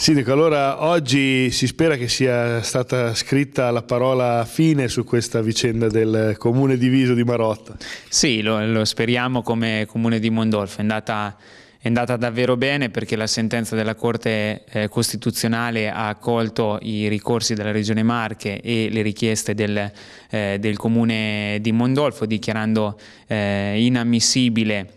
Sindaco, allora oggi si spera che sia stata scritta la parola fine su questa vicenda del comune diviso di Marotta. Sì, lo, lo speriamo come comune di Mondolfo, è andata, è andata, davvero bene perché la sentenza della Corte eh, Costituzionale ha accolto i ricorsi della Regione Marche e le richieste del, eh, del comune di Mondolfo dichiarando eh, inammissibile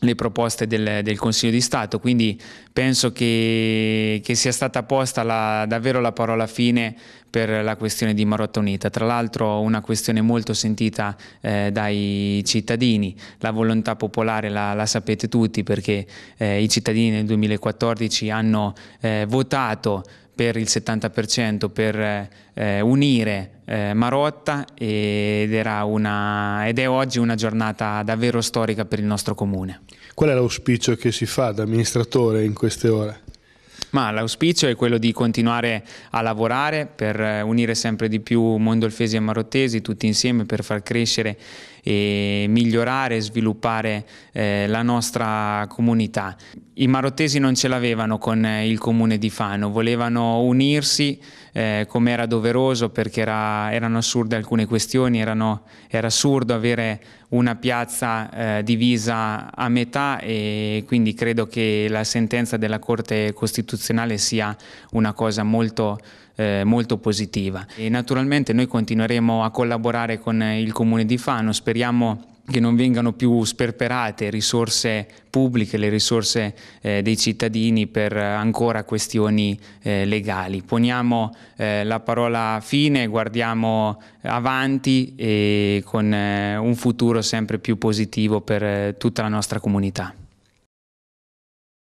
le proposte del, del, Consiglio di Stato, quindi penso che, che sia stata posta la, davvero la parola fine per la questione di Marotta Unita, tra l'altro una questione molto sentita eh, dai cittadini, la volontà popolare la, la sapete tutti perché eh, i cittadini nel 2014 hanno eh, votato per il 70% per eh, unire eh, Marotta ed, una, ed, è oggi una giornata davvero storica per il nostro comune. Qual è l'auspicio che si fa da amministratore in queste ore? Ma l'auspicio è quello di continuare a lavorare per eh, unire sempre di più Mondolfesi e Marottesi tutti insieme per far crescere e migliorare e sviluppare eh, la nostra comunità. I marottesi non ce l'avevano con eh, il comune di Fano, volevano unirsi eh, come era doveroso perché era, erano assurde alcune questioni, erano, era assurdo avere una piazza eh, divisa a metà e quindi credo che la sentenza della Corte Costituzionale sia una cosa molto importante eh, molto positiva. E naturalmente noi continueremo a collaborare con eh, il Comune di Fano, speriamo che non vengano più sperperate risorse pubbliche, le risorse eh, dei cittadini per eh, ancora questioni eh, legali. Poniamo eh, la parola fine, guardiamo avanti e con eh, un futuro sempre più positivo per tutta la nostra comunità.